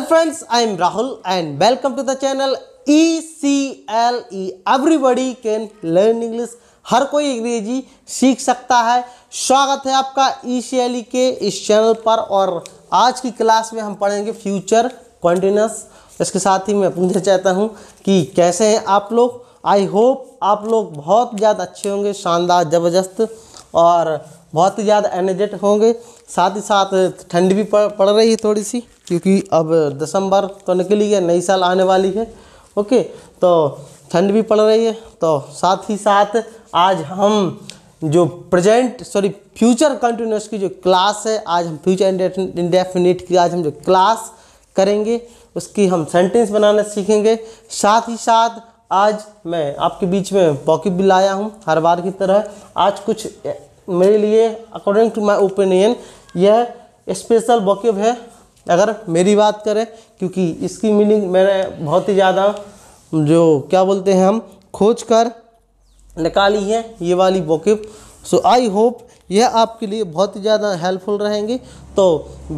Well friends, I am Rahul and welcome to the channel ECLE. E. Everybody can learn English. हर कोई अंग्रेजी सीख सकता है स्वागत है आपका ई e e के इस चैनल पर और आज की क्लास में हम पढ़ेंगे फ्यूचर कॉन्टिन्यूस इसके साथ ही मैं पूछना चाहता हूँ कि कैसे हैं आप लोग आई होप आप लोग बहुत ज़्यादा अच्छे होंगे शानदार ज़बरदस्त और बहुत ही ज़्यादा एनर्जेट होंगे साथ ही साथ ठंड भी पड़ पड़ रही है थोड़ी सी क्योंकि अब दिसंबर तो निकली है नई साल आने वाली है ओके तो ठंड भी पड़ रही है तो साथ ही साथ आज हम जो प्रेजेंट सॉरी फ्यूचर कंटिन्यूस की जो क्लास है आज हम फ्यूचर इंडेफिनिट की आज हम जो क्लास करेंगे उसकी हम सेंटेंस बनाना सीखेंगे साथ ही साथ आज मैं आपके बीच में पॉकेट भी लाया हूँ हर बार की तरह आज कुछ मेरे लिए अकॉर्डिंग टू माई ओपिनियन यह स्पेशल वॉक्यूब है अगर मेरी बात करें क्योंकि इसकी मीनिंग मैंने बहुत ही ज़्यादा जो क्या बोलते हैं हम खोज कर निकाली है ये वाली वॉक्यूब सो आई होप यह आपके लिए बहुत ही ज़्यादा हेल्पफुल रहेंगी तो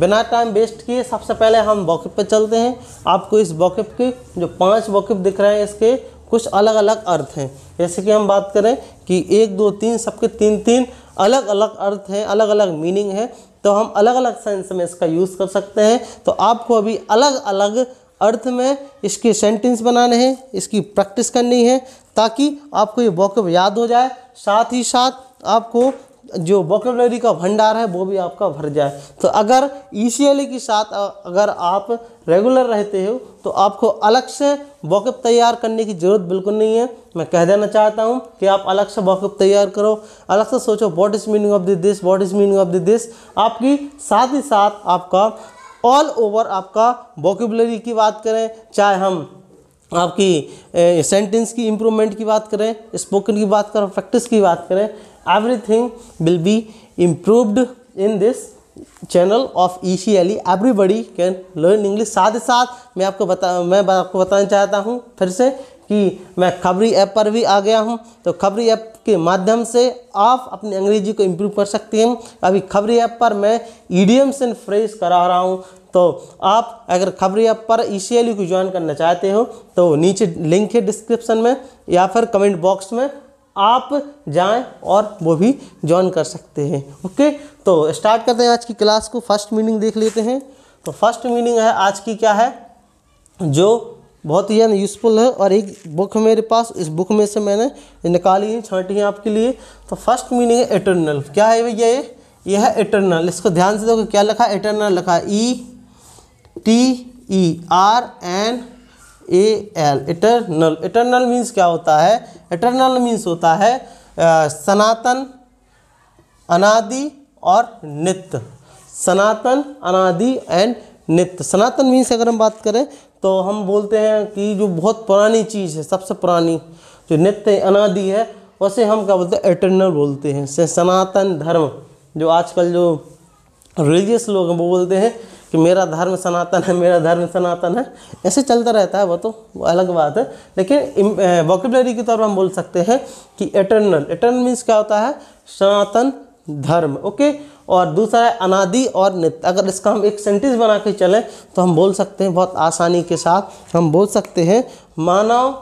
बिना टाइम वेस्ट किए सबसे पहले हम वॉकिप पर चलते हैं आपको इस वॉकिप के जो पांच वॉकिप दिख रहे हैं इसके कुछ अलग अलग अर्थ हैं जैसे कि हम बात करें कि एक दो तीन सबके तीन तीन अलग अलग अर्थ हैं अलग अलग मीनिंग है तो हम अलग अलग सेंस में इसका यूज़ कर सकते हैं तो आपको अभी अलग अलग अर्थ में इसके सेंटेंस बनाने हैं इसकी प्रैक्टिस करनी है ताकि आपको ये वॉकअप याद हो जाए साथ ही साथ आपको जो वोकेबलरी का भंडार है वो भी आपका भर जाए तो अगर ई e e के साथ अगर आप रेगुलर रहते हो तो आपको अलग से वॉकअप तैयार करने की ज़रूरत बिल्कुल नहीं है मैं कह देना चाहता हूँ कि आप अलग से वॉकअप तैयार करो अलग से सोचो what is meaning of the this what is meaning of the this आपकी साथ ही साथ आपका ऑल ओवर आपका वॉकेबलरी की बात करें चाहे हम तो आपकी सेंटेंस की इम्प्रूवमेंट की बात करें स्पोकन की बात करें प्रैक्टिस की बात करें everything will be improved in this channel of E C L everybody can learn English साथ ही साथ मैं आपको बता मैं आपको बताना चाहता हूँ फिर से कि मैं खबरी ऐप पर भी आ गया हूँ तो खबरी ऐप के माध्यम से आप अपनी अंग्रेजी को इम्प्रूव कर सकते हैं अभी खबरी ऐप पर मैं ईडियम्स एंड फ्रेज करा रहा हूँ तो आप अगर खबरिया पर ई को ज्वाइन करना चाहते हो तो नीचे लिंक है डिस्क्रिप्शन में या फिर कमेंट बॉक्स में आप जाएं और वो भी ज्वाइन कर सकते हैं ओके तो स्टार्ट करते हैं आज की क्लास को फर्स्ट मीनिंग देख लेते हैं तो फर्स्ट मीनिंग है आज की क्या है जो बहुत ही यूज़फुल है और एक बुक है मेरे पास इस बुक में से मैंने निकाली है छाँटी है आपके लिए तो फर्स्ट मीनिंग है इटरनल क्या है भैया ये यह है इटरनल इसको ध्यान से देखो क्या लिखा है इटरनल लिखा E T E R N A L eternal eternal means क्या होता है इटरनल मीन्स होता है आ, सनातन अनादि और नित्य सनातन अनादि एंड नित्य सनातन मीन्स अगर हम बात करें तो हम बोलते हैं कि जो बहुत पुरानी चीज़ है सबसे पुरानी जो नित्य अनादि है वैसे हम क्या बोलते हैं इटरनल बोलते हैं सनातन धर्म जो आजकल जो रिलीजियस लोग हैं वो बोलते हैं कि मेरा धर्म सनातन है मेरा धर्म सनातन है ऐसे चलता रहता है वो तो वो अलग बात है लेकिन वॉकेबलरी के तौर पर हम बोल सकते हैं कि एटर्नल एटर्नल मीन्स क्या होता है सनातन धर्म ओके और दूसरा है अनादि और नित्य अगर इसका हम एक सेंटेंस बना के चलें तो हम बोल सकते हैं बहुत आसानी के साथ हम बोल सकते हैं मानव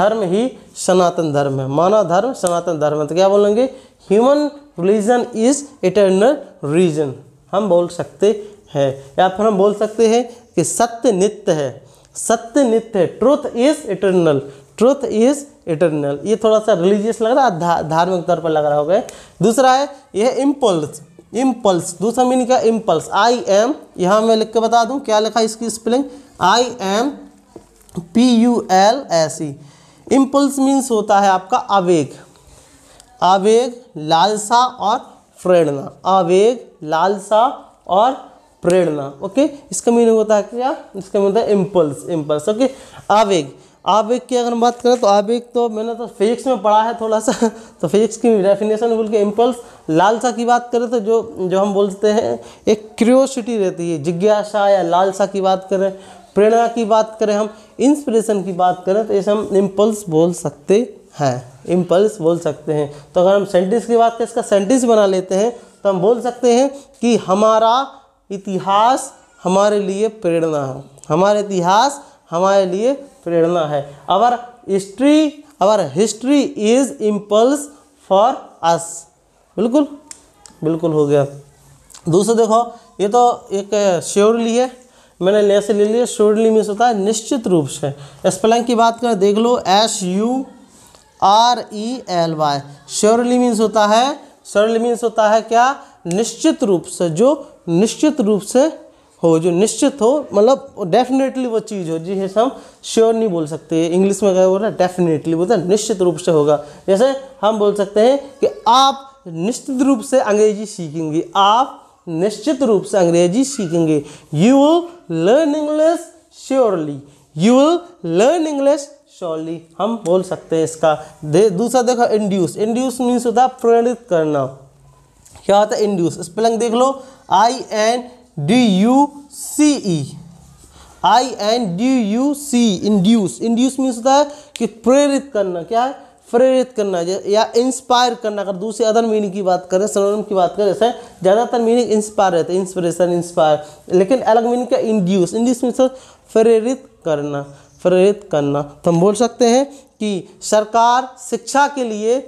धर्म ही सनातन धर्म है मानव धर्म सनातन धर्म है तो क्या बोलेंगे human religion is eternal reason हम बोल सकते है या फिर हम बोल सकते हैं कि सत्य नित्य है सत्य नित्य है truth is eternal truth is eternal ये थोड़ा सा रिलीजियस लग रहा है धार्मिक तौर पर लग रहा होगा दूसरा है यह इम्पल्स इम्पल्स दूसरा मीनिंग क्या इम्पल्स आई एम यहाँ मैं लिख के बता दूँ क्या लिखा इसकी spelling I M P U L S E impulse means होता है आपका आवेग आवेग लालसा और प्रेरणा आवेग लालसा और प्रेरणा ओके इसका मीनिंग होता है क्या इसका मीनिंग मतलब होता है इम्पल्स इम्पल्स ओके आवेग आवेग की अगर बात करें तो आवेग तो मैंने तो फिजिक्स में पढ़ा है थोड़ा सा तो फिजिक्स की डेफिनेशन बोल के इम्पल्स लालसा की बात करें तो जो जो हम बोलते हैं एक क्रियोसिटी रहती है जिज्ञासा या लालसा की बात करें प्रेरणा की बात करें हम इंस्पिरेशन की बात करें तो इसे हम इम्पल्स बोल सकते हैं इम्पल्स बोल सकते हैं तो अगर हम सेंटेंस की बात करें इसका सेंटेंस बना लेते हैं तो हम बोल सकते हैं कि हमारा इतिहास हमारे लिए प्रेरणा है हमारे इतिहास हमारे लिए प्रेरणा है our history our history is impulse for us बिल्कुल बिल्कुल हो गया दूसरा देखो ये तो एक श्योरली है मैंने ले से ले लिया श्योरली मीन्स होता है निश्चित रूप से स्पेलिंग की बात करें देख लो S U R E L Y surely means होता है श्योरली मीन्स होता है क्या निश्चित रूप से जो निश्चित रूप से हो जो निश्चित हो मतलब डेफिनेटली वो चीज़ हो जिसे हम श्योर नहीं बोल सकते इंग्लिश में क्या बोल रहे हैं डेफिनेटली बोलते हैं निश्चित रूप से होगा जैसे हम बोल सकते हैं कि आप निश्चित रूप से अंग्रेजी सीखेंगे आप निश्चित रूप से अंग्रेजी सीखेंगे you will learn English surely you will learn English surely हम बोल सकते हैं इसका दे दूसरा देखो इंड्यूस इंड्यूस मीन्स होता है प्रेरित करना क्या होता है इंड्यूस स्पेलिंग देख लो I N D U C E I N D U C induce induce means होता है कि प्रेरित करना क्या है प्रेरित करना या इंस्पायर करना अगर दूसरे अदर मीनिंग की बात करें सनोनिम की बात करें जैसे ज़्यादातर मीनिंग इंस्पायर रहते हैं इंस्पिरेशन इंस्पायर लेकिन अलग मीनिंग का इंड्यूस इंड्यूस मीन्स प्रेरित करना प्रेरित करना तो हम बोल सकते हैं कि सरकार शिक्षा के लिए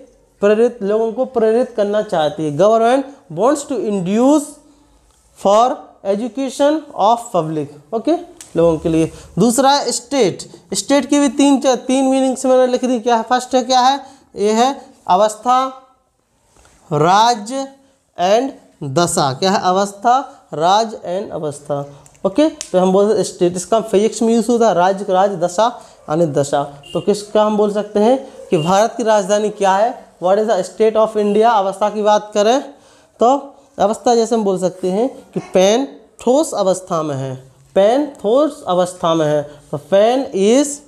प्रेरित लोगों को प्रेरित करना चाहती है government wants to induce for education of public okay लोगों के लिए दूसरा है स्टेट स्टेट की भी तीन तीन मीनिंग्स मैंने लिख दी क्या है फर्स्ट है क्या है ये है अवस्था राज्य एंड दशा क्या है अवस्था राज एंड अवस्था ओके तो हम बोल सकते स्टेट इसका फिजिक्स में यूज़ होता है राज्य राज दशा यानी दशा तो किसका हम बोल सकते हैं कि भारत की राजधानी क्या है what is the state of India अवस्था की बात करें तो अवस्था जैसे हम बोल सकते हैं कि पेन ठोस अवस्था में है पेन ठोस अवस्था में है तो pen is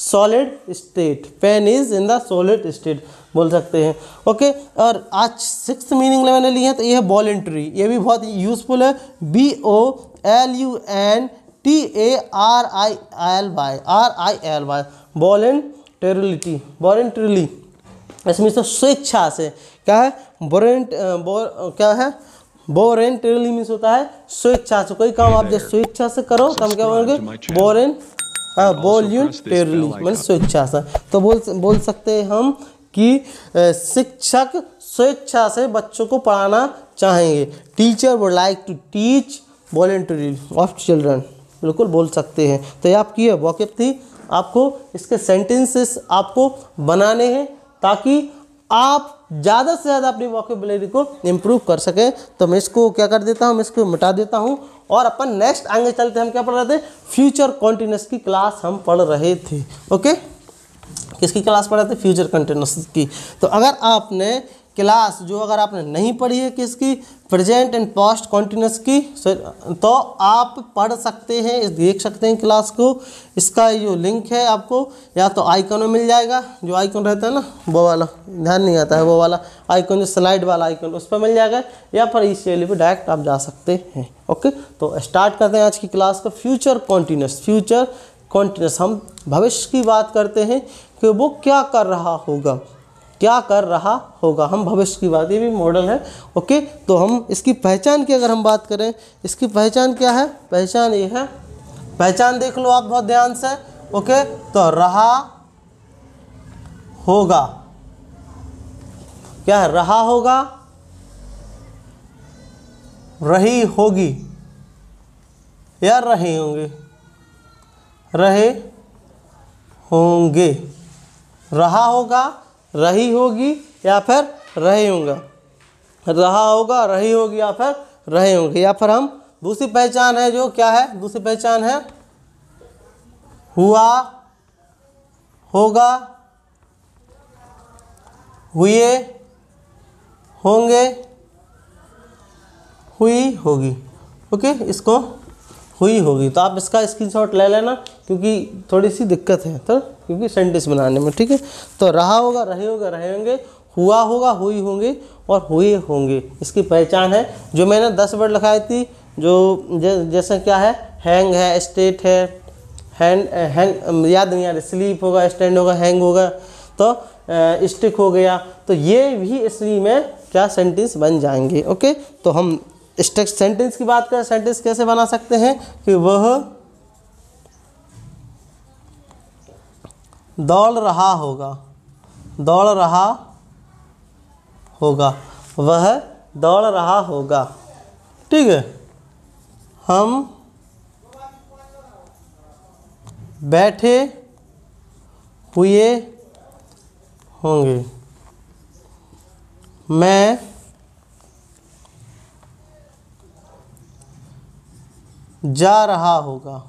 solid state pen is in the solid state बोल सकते हैं ओके और आज सिक्स मीनिंग मैंने ली है तो ये है वॉलेंट्री ये भी बहुत यूजफुल है B O L U N T A R I L Y R I L Y voluntarily voluntarily इसमें से स्वेच्छा से क्या है बोरेंट बो क्या है बोरेंटली मीन्स होता है स्वेच्छा से कोई काम आप जब स्वेच्छा से करो तो हम क्या बोलेंगे बोरेन हाँ टेरली मतलब स्वेच्छा से तो बोल बोल सकते हैं हम कि शिक्षक स्वेच्छा से बच्चों को पढ़ाना चाहेंगे teacher would like to teach voluntary of children बिल्कुल बोल सकते हैं तो ये आपकी है थी आपको इसके सेंटेंसेस आपको बनाने हैं ताकि आप ज़्यादा से ज़्यादा अपनी वॉकेबलरी को इम्प्रूव कर सकें तो मैं इसको क्या कर देता हूँ मैं इसको मिटा देता हूँ और अपन नेक्स्ट आगे चलते हम क्या पढ़ रहे थे फ्यूचर कॉन्टीन्यूस की क्लास हम पढ़ रहे थे ओके किसकी क्लास पढ़ रहे थे फ्यूचर कंटिन्यूस की तो अगर आपने क्लास जो अगर आपने नहीं पढ़ी है किसकी प्रेजेंट एंड पास्ट कॉन्टिन्यूस की तो आप पढ़ सकते हैं देख सकते हैं क्लास को इसका जो लिंक है आपको या तो आइकन में मिल जाएगा जो आइकन रहता है ना वो वाला ध्यान नहीं आता है वो वाला आइकन जो स्लाइड वाला आइकन उस पर मिल जाएगा या फिर इस चैनल पर डायरेक्ट आप जा सकते हैं ओके तो स्टार्ट करते हैं आज की क्लास का फ्यूचर कॉन्टीन्यूस फ्यूचर कॉन्टीन्यूस हम भविष्य की बात करते हैं कि वो क्या कर रहा होगा क्या कर रहा होगा हम भविष्य की ये भी मॉडल है ओके तो हम इसकी पहचान की अगर हम बात करें इसकी पहचान क्या है पहचान ये है पहचान देख लो आप बहुत ध्यान से ओके तो रहा होगा क्या है रहा होगा रही होगी या रहे होंगे रहे होंगे रहा होगा रही होगी या फिर रहे होंगे रहा होगा रही होगी या फिर रहे होंगे या फिर हम दूसरी पहचान है जो क्या है दूसरी पहचान है हुआ होगा हुए होंगे हुई होगी ओके इसको हुई होगी तो आप इसका स्क्रीनशॉट ले लेना क्योंकि थोड़ी सी दिक्कत है तो क्योंकि सेंटेंस बनाने में ठीक है तो रहा होगा रहे होगा रहे होंगे हुआ होगा हुई होंगे और हुए होंगे इसकी पहचान है जो मैंने दस वर्ड लिखाई थी जो जैसे क्या है हैंग है स्टेट है हैंड हैंग याद नहीं यार स्लीप होगा स्टैंड होगा हैंग होगा तो स्टिक हो गया तो ये भी इसी में क्या सेंटेंस बन जाएंगे ओके तो हम स्ट्रक्चर सेंटेंस की बात करें सेंटेंस कैसे बना सकते हैं कि वह दौड़ रहा होगा दौड़ रहा होगा वह दौड़ रहा होगा ठीक है हम बैठे हुए होंगे मैं जा रहा होगा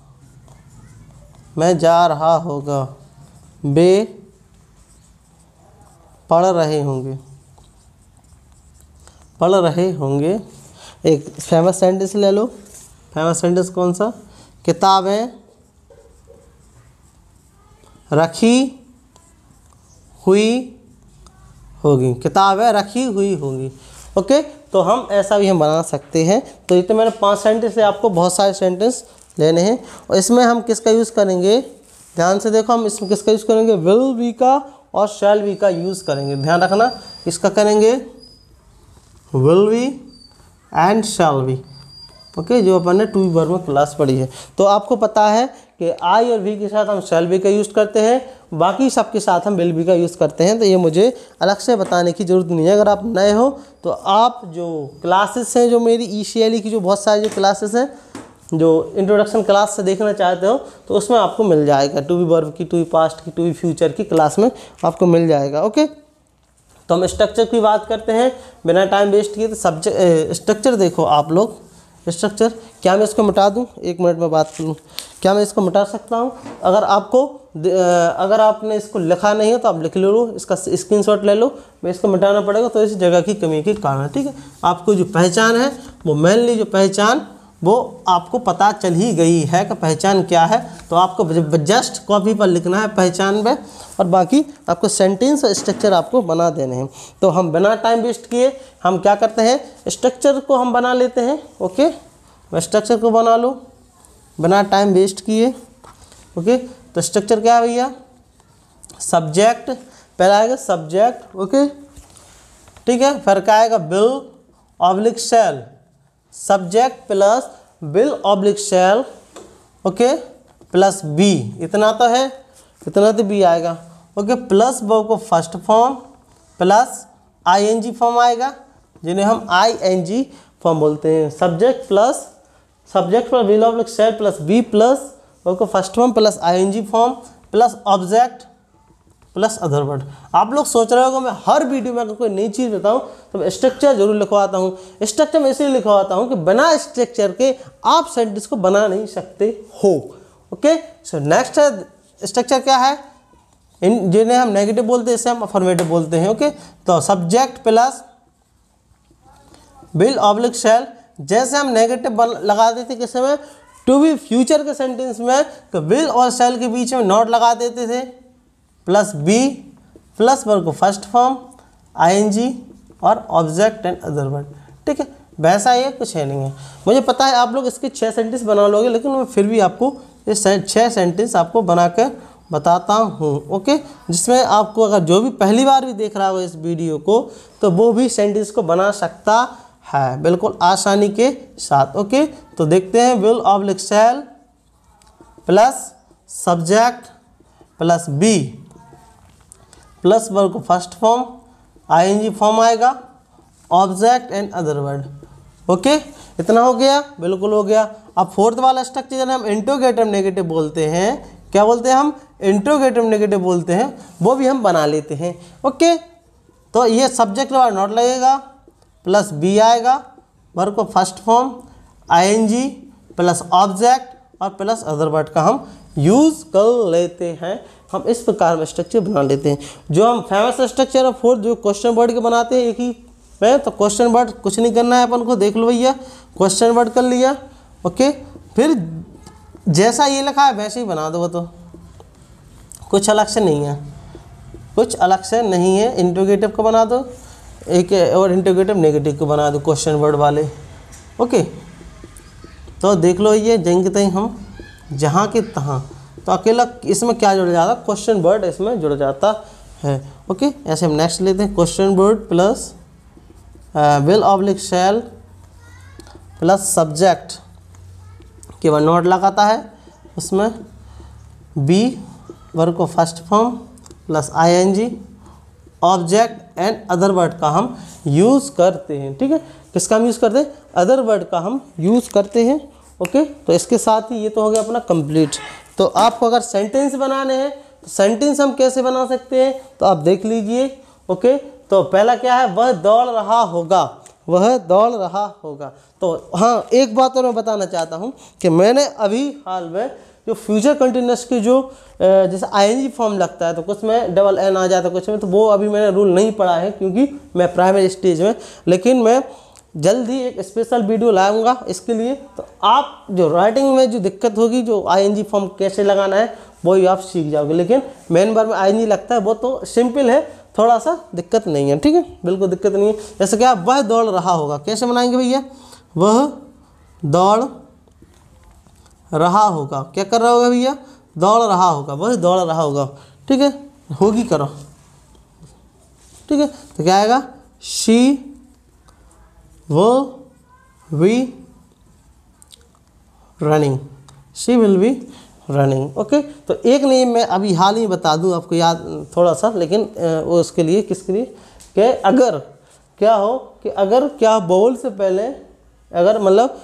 मैं जा रहा होगा बे पढ़ रहे होंगे पढ़ रहे होंगे एक फेमस सेंटेंस ले लो फेमस सेंटेंस कौन सा किताबें रखी हुई होगी किताबें रखी हुई होगी ओके तो हम ऐसा भी हम बना सकते हैं तो ये तो मैंने पाँच सेंटेंस से आपको बहुत सारे सेंटेंस लेने हैं और इसमें हम किसका यूज़ करेंगे ध्यान से देखो हम इसमें किसका यूज़ करेंगे विल बी का और शैल बी का यूज़ करेंगे ध्यान रखना इसका करेंगे will be and shall be okay जो अपन ने टू वी में क्लास पढ़ी है तो आपको पता है कि आई और वी के साथ हम सेल बी का यूज़ करते हैं बाकी सब के साथ हम बिल बी का यूज़ करते हैं तो ये मुझे अलग से बताने की ज़रूरत नहीं है अगर आप नए हो तो आप जो क्लासेस हैं जो मेरी ई e e की जो बहुत सारी जो क्लासेस हैं जो इंट्रोडक्शन क्लास से देखना चाहते हो तो उसमें आपको मिल जाएगा टू वी वर्ब की टू वी पास्ट की टू वी फ्यूचर की क्लास में आपको मिल जाएगा ओके तो हम स्ट्रक्चर की बात करते हैं बिना टाइम वेस्ट किए तो सब्जेक्ट स्ट्रक्चर देखो आप लोग स्ट्रक्चर क्या मैं इसको मिटा दूँ एक मिनट में बात करूँ क्या मैं इसको मिटा सकता हूँ अगर आपको अगर आपने इसको लिखा नहीं है तो आप लिख ले लो इसका शॉट ले लो मैं इसको मिटाना पड़ेगा तो इस जगह की कमी के कारण ठीक है आपको जो पहचान है वो मेनली जो पहचान वो आपको पता चल ही गई है कि पहचान क्या है तो आपको जस्ट कॉपी पर लिखना है पहचान में और बाकी आपको सेंटेंस और स्ट्रक्चर आपको बना देने हैं तो हम बिना टाइम वेस्ट किए हम क्या करते हैं स्ट्रक्चर को हम बना लेते हैं ओके स्ट्रक्चर को बना लो बिना टाइम वेस्ट किए ओके तो स्ट्रक्चर क्या है भैया सब्जेक्ट पहला आएगा सब्जेक्ट ओके ठीक है फिर क्या आएगा will oblique shall subject plus will oblique shall okay plus be इतना तो है इतना तो बी आएगा ओके प्लस वर्ब को first form plus I N G form आएगा जिन्हें हम आई एन जी फॉर्म बोलते हैं subject plus subject plus will oblique shall plus be plus verb को first form plus I N G form plus object plus other word आप लोग सोच रहे हो मैं हर वीडियो में अगर कोई नई चीज़ बताऊं तो मैं स्ट्रक्चर जरूर लिखवाता हूं स्ट्रक्चर में इसलिए लिखवाता हूं कि बिना स्ट्रक्चर के आप सेंटेंस को बना नहीं सकते हो ओके सो नेक्स्ट स्ट्रक्चर क्या है इन जिन्हें हम नेगेटिव बोलते हैं इसे हम अफॉर्मेटिव बोलते हैं ओके तो subject plus will oblique shall जैसे हम नेगेटिव लगा देते किस समय टू बी फ्यूचर के सेंटेंस में तो विल और सेल के बीच में नॉट लगा देते थे प्लस बी प्लस वर्ग को फर्स्ट फॉर्म आईएनजी और ऑब्जेक्ट एंड अदर वर्ड ठीक है वैसा है कुछ है नहीं है मुझे पता है आप लोग इसके छः सेंटेंस बना लोगे लेकिन मैं फिर भी आपको ये छः सेंटेंस आपको बना कर बताता हूँ ओके जिसमें आपको अगर जो भी पहली बार भी देख रहा हो इस वीडियो को तो वो भी सेंटेंस को बना सकता है बिल्कुल आसानी के साथ ओके तो देखते हैं will oblique shall plus subject plus be plus verb को फर्स्ट फॉर्म आईएनजी फॉर्म आएगा object and other word okay इतना हो गया बिल्कुल हो गया अब फोर्थ वाला स्ट्रक्चर हम इंट्रोगेटिव नेगेटिव बोलते हैं क्या बोलते हैं हम इंट्रोगेटिव नेगेटिव बोलते हैं वो भी हम बना लेते हैं ओके तो ये सब्जेक्ट वाला नॉट लगेगा प्लस बी आएगा वर्ग को first form ING plus object और प्लस अदर वर्ड का हम यूज़ कर लेते हैं हम इस प्रकार में स्ट्रक्चर बना लेते हैं जो हम फेमस स्ट्रक्चर ऑफ फोर्थ जो क्वेश्चन वर्ड के बनाते हैं एक ही में तो क्वेश्चन वर्ड कुछ नहीं करना है अपन को देख लो भैया क्वेश्चन वर्ड कर लिया ओके फिर जैसा ये लिखा है वैसे ही बना दो तो कुछ अलग से नहीं है कुछ अलग से नहीं है इंटोगेटिव को बना दो एक और इंटोगेटिव नेगेटिव को बना दो क्वेश्चन वर्ड वाले ओके तो देख लो ये जंग तय हम जहाँ के तहाँ तो अकेला इसमें क्या जुड़ जाता क्वेश्चन वर्ड इसमें जुड़ जाता है ओके ऐसे हम नेक्स्ट लेते हैं question word plus will oblique shall plus subject के वन वर्ड लगाता है उसमें बी वर्ग को first form plus ING object and other word का हम यूज़ करते हैं ठीक है किसका हम यूज़ करते हैं अदर वर्ड का हम यूज़ करते हैं ओके तो इसके साथ ही ये तो हो गया अपना कंप्लीट तो आपको अगर सेंटेंस बनाने हैं तो सेंटेंस हम कैसे बना सकते हैं तो आप देख लीजिए ओके तो पहला क्या है वह दौड़ रहा होगा वह दौड़ रहा होगा तो हाँ एक बात और मैं बताना चाहता हूँ कि मैंने अभी हाल में जो फ्यूचर कंटिन्यूस की जो जैसे आईएनजी फॉर्म लगता है तो कुछ में डबल एन आ जाता है कुछ में तो वो अभी मैंने रूल नहीं पढ़ा है क्योंकि मैं प्राइमरी स्टेज में लेकिन मैं जल्द ही एक स्पेशल वीडियो लाऊंगा इसके लिए तो आप जो राइटिंग में जो दिक्कत होगी जो आईएनजी फॉर्म कैसे लगाना है वो ही आप सीख जाओगे लेकिन मेन बार में आईएनजी लगता है वो तो सिंपल है थोड़ा सा दिक्कत नहीं है ठीक है बिल्कुल दिक्कत नहीं है जैसे क्या वह दौड़ रहा होगा कैसे बनाएंगे भैया वह दौड़ रहा होगा क्या कर रहा होगा भैया दौड़ रहा होगा वह दौड़ रहा होगा ठीक है होगी करो ठीक है तो क्या आएगा शी वो be running she will be running okay okay? तो एक नहीं मैं अभी हाल ही बता दूं आपको याद थोड़ा सा लेकिन वो उसके लिए किसके लिए कि अगर क्या हो कि अगर क्या बोल से पहले अगर मतलब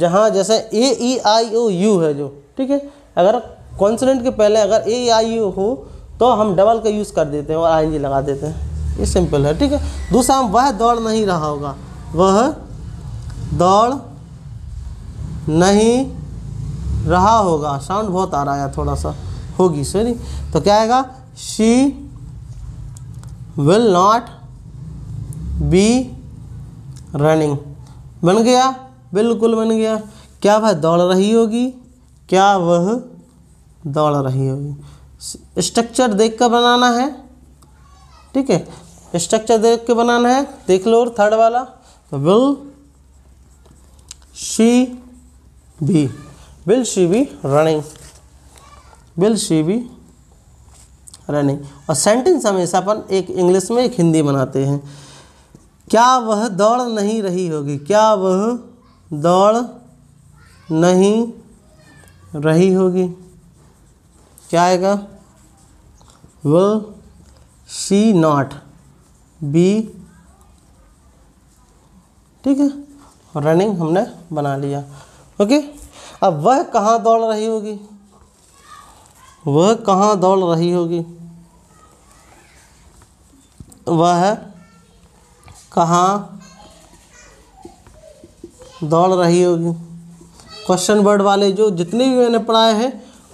जहाँ जैसे ए ई आई ओ यू है जो ठीक है अगर कॉन्सनेंट के पहले अगर ए आई यू हो तो हम डबल का यूज़ कर देते हैं और आई लगा देते हैं ये सिंपल है ठीक है दूसरा हम वह दौड़ नहीं रहा होगा वह दौड़ नहीं रहा होगा साउंड बहुत आ रहा है थोड़ा सा होगी सॉरी तो क्या आएगा she will not be running बन गया बिल्कुल बन गया क्या वह दौड़ रही होगी क्या वह दौड़ रही होगी स्ट्रक्चर देख कर बनाना है ठीक है स्ट्रक्चर देख के बनाना है देख लो और थर्ड वाला will she be will she be running will she be running और सेंटेंस हमेशा अपन एक इंग्लिश में एक हिंदी बनाते हैं क्या वह दौड़ नहीं रही होगी क्या वह दौड़ नहीं रही होगी क्या आएगा will she not be ठीक है रनिंग हमने बना लिया ओके अब वह कहाँ दौड़ रही होगी वह कहाँ दौड़ रही होगी वह कहाँ दौड़ रही होगी क्वेश्चन वर्ड वाले जो जितने भी मैंने पढ़ाए हैं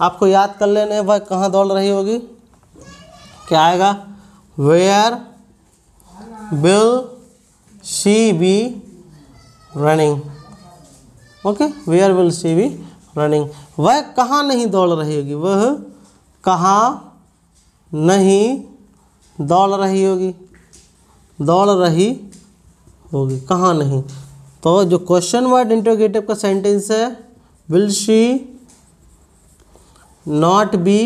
आपको याद कर लेने हैं वह कहाँ दौड़ रही होगी क्या आएगा where will she be running okay where will she be running वह कहाँ नहीं दौड़ रही होगी वह कहाँ नहीं दौड़ रही होगी दौड़ रही होगी कहाँ नहीं तो जो क्वेश्चन वर्ड इंटरोगेटिव का सेंटेंस है will she not be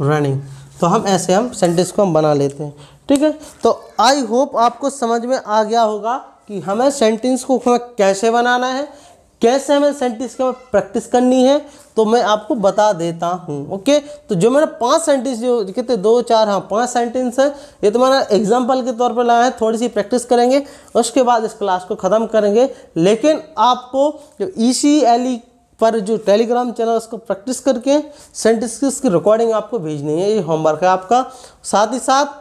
running तो हम ऐसे हम सेंटेंस को हम बना लेते हैं ठीक है तो आई होप आपको समझ में आ गया होगा कि हमें सेंटेंस को हमें कैसे बनाना है कैसे हमें सेंटेंस के प्रैक्टिस करनी है तो मैं आपको बता देता हूँ ओके तो जो मैंने पांच सेंटेंस जो कितने दो चार हाँ पांच सेंटेंस है ये तुम्हारा तो एग्जाम्पल के तौर पर लाया है थोड़ी सी प्रैक्टिस करेंगे उसके बाद इस क्लास को ख़त्म करेंगे लेकिन आपको जो ई सी एल ई पर जो टेलीग्राम चैनल उसको प्रैक्टिस करके सेंटेंस की रिकॉर्डिंग आपको भेजनी है ये होमवर्क है आपका साथ ही साथ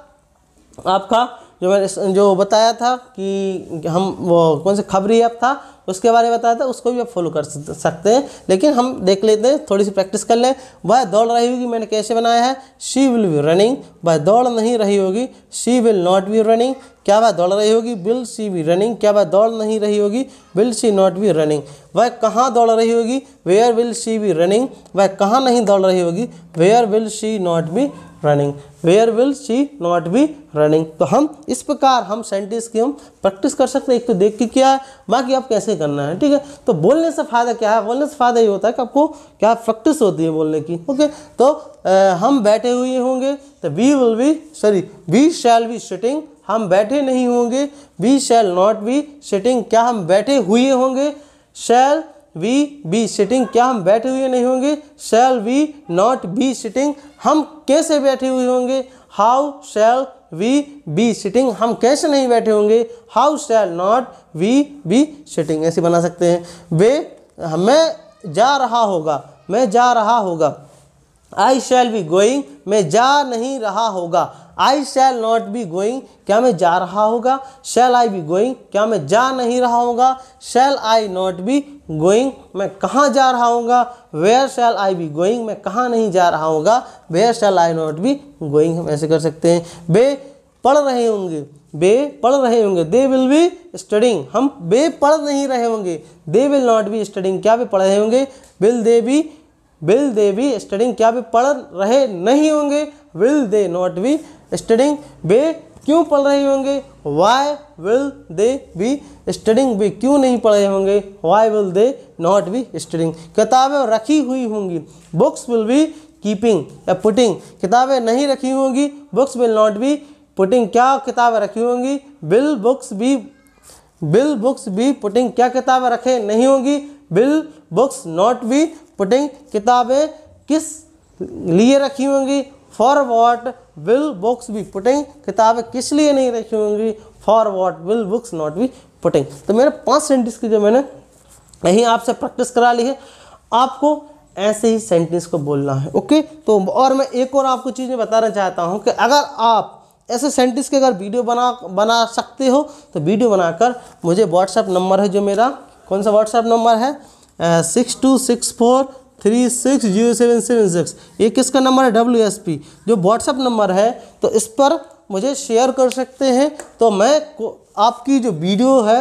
आपका जो मैंने जो बताया था कि हम वो कौन से खबरी ऐप था उसके बारे में बताया था उसको भी आप फॉलो कर सकते हैं लेकिन हम देख लेते हैं थोड़ी सी प्रैक्टिस कर लें वह दौड़ रही होगी मैंने कैसे बनाया है शी विल बी रनिंग वह दौड़ नहीं रही होगी she will not be running क्या वह दौड़ रही होगी विल सी बी रनिंग क्या वह दौड़ नहीं रही होगी will she not be running वह कहाँ दौड़ रही होगी where will she be running वह कहाँ नहीं दौड़ रही होगी where will she not be running where will she not be running तो हम इस प्रकार हम सेंटेंस की हम प्रैक्टिस कर सकते हैं एक तो देख के क्या है बाकी आप कैसे करना है ठीक है तो बोलने से फ़ायदा क्या है बोलने से फ़ायदा ये होता है कि आपको क्या प्रैक्टिस होती है बोलने की ओके तो आ, हम बैठे हुए होंगे तो we will be sorry we shall be sitting हम बैठे नहीं होंगे we shall not be sitting क्या हम बैठे हुए होंगे शैल वी बी सिटिंग क्या हम बैठे हुए नहीं होंगे shall we not be sitting हम कैसे बैठे हुए होंगे how shall we be sitting हम कैसे नहीं बैठे होंगे how shall not we be sitting ऐसे बना सकते हैं वे मैं जा रहा होगा मैं जा रहा होगा आई शैल बी गोइंग मैं जा नहीं रहा होगा I shall not be going क्या मैं जा रहा होगा शैल आई बी गोइंग क्या मैं जा नहीं रहा होगा shall I not be going मैं कहाँ जा रहा हूँ where shall I be going मैं कहाँ नहीं जा रहा हूँ where shall I not be going हम ऐसे कर सकते हैं बे पढ़ रहे होंगे बे पढ़ रहे होंगे दे विल बी स्टडिंग हम बे पढ़ नहीं रहे होंगे they will not be studying क्या वे पढ़ रहे होंगे will they be will they be studying क्या वे पढ़ रहे नहीं होंगे will they not be studying बे क्यों पढ़ रहे होंगे why will they be studying भी क्यों नहीं पढ़ रहे होंगे why will they not be studying किताबें रखी हुई होंगी बुक्स विल बी कीपिंग या पुटिंग किताबें नहीं रखी होंगी books will not be putting क्या किताबें रखी होंगी will books be will books be putting क्या किताबें रखे नहीं होंगी will books not be putting किताबें किस लिए रखी होंगी for what will books be putting किताबें किस लिए नहीं रखी होंगी for what will books not be putting तो मैंने पांच सेंटेंस की जो मैंने यही आपसे प्रैक्टिस करा ली है आपको ऐसे ही सेंटेंस को बोलना है ओके तो और मैं एक और आपको चीज़ बताना चाहता हूँ कि अगर आप ऐसे सेंटेंस के अगर वीडियो बना बना सकते हो तो वीडियो बनाकर मुझे व्हाट्सएप नंबर है जो मेरा कौन सा व्हाट्सएप नंबर है six two six four three six zero seven seven six ये किसका नंबर है डब्ल्यू एस पी जो व्हाट्सअप नंबर है तो इस पर मुझे शेयर कर सकते हैं तो मैं आपकी जो वीडियो है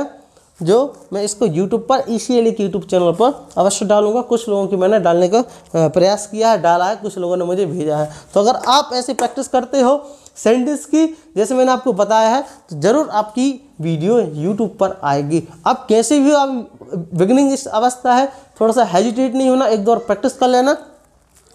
जो मैं इसको यूट्यूब पर ई सी एल के यूट्यूब चैनल पर अवश्य डालूंगा कुछ लोगों की मैंने डालने का प्रयास किया है डाला है कुछ लोगों ने मुझे भेजा है तो अगर आप ऐसी प्रैक्टिस करते हो सेंटेंस की जैसे मैंने आपको बताया है तो ज़रूर आपकी वीडियो यूट्यूब पर आएगी अब कैसे भी आप बिगनिंग इस अवस्था है थोड़ा सा हेजिटेट नहीं होना एक दो बार प्रैक्टिस कर लेना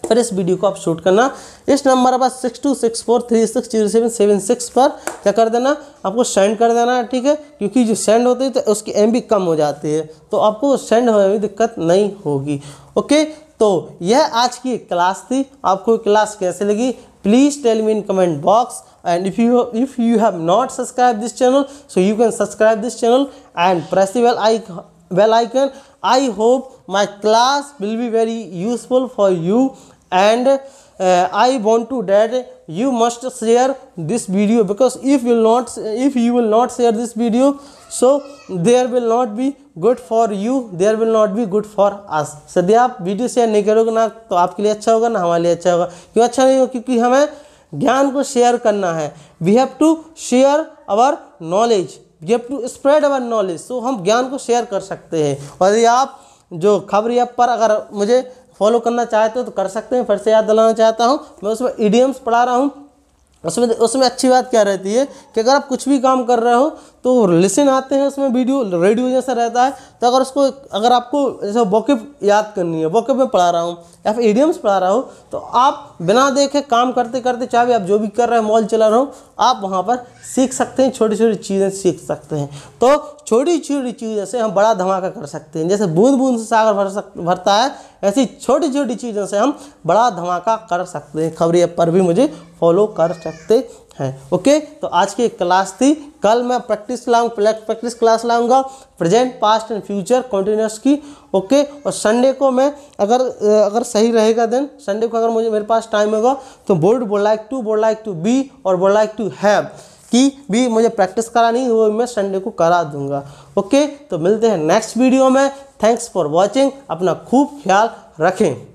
फिर इस वीडियो को आप शूट करना इस नंबर पर six two six four three six zero seven seven six पर क्या कर देना आपको सेंड कर देना है ठीक है क्योंकि जो सेंड होती है तो उसकी एम कम हो जाती है तो आपको सेंड होने में दिक्कत नहीं होगी ओके तो यह आज की क्लास थी आपको क्लास कैसे लगी please tell me in comment box and if you if you have not subscribe this channel so you can subscribe this channel and press well I well I can I hope my class will be very useful for you and I want to that you must share this video because if if you not if you will not share this video so there will not good for you there will not be good for us सदी आप video share नहीं करोगे ना तो आपके लिए अच्छा होगा ना हमारे लिए अच्छा होगा क्यों अच्छा नहीं होगा क्योंकि हमें ज्ञान को शेयर करना है we have to share our knowledge we have to spread our knowledge so हम ज्ञान को शेयर कर सकते हैं और यदि आप जो खबर खबरिया पर अगर मुझे फॉलो करना चाहते हो तो कर सकते हैं फिर से याद दिलाना चाहता हूँ मैं उसमें ईडियम्स पढ़ा रहा हूँ उसमें उसमें अच्छी बात क्या रहती है कि अगर आप कुछ भी काम कर रहे हो तो लिसन आते हैं उसमें वीडियो रेडियो जैसा रहता है तो अगर उसको अगर आपको जैसे वॉकिफ याद करनी है वॉकिफ में पढ़ा रहा हूँ या फिर एडियम्स पढ़ा रहा हूँ तो आप बिना देखे काम करते करते चाहे भी आप जो भी कर रहे हैं मॉल चला रहे हो आप वहाँ पर सीख सकते हैं छोटी छोटी चीज़ें सीख सकते हैं तो छोटी छोटी चीज़ों से हम बड़ा धमाका कर सकते हैं जैसे बूंद बूंद से सागर भर सक भरता है ऐसी छोटी छोटी चीज़ों से हम बड़ा धमाका कर सकते हैं खबरी ऐप पर भी मुझे फॉलो कर सकते है ओके तो आज की क्लास थी कल मैं प्रैक्टिस लाऊँ प्रैक्टिस क्लास लाऊंगा present past and future continuous की ओके और संडे को मैं अगर अगर सही रहेगा देन संडे को अगर मुझे मेरे पास टाइम होगा तो बोर्ड बोल लाइक टू बोल लाइक टू बी और बोल लाइक टू हैव की भी मुझे प्रैक्टिस करानी वो मैं संडे को करा दूंगा ओके तो मिलते हैं नेक्स्ट वीडियो में थैंक्स फॉर वॉचिंग अपना खूब ख्याल रखें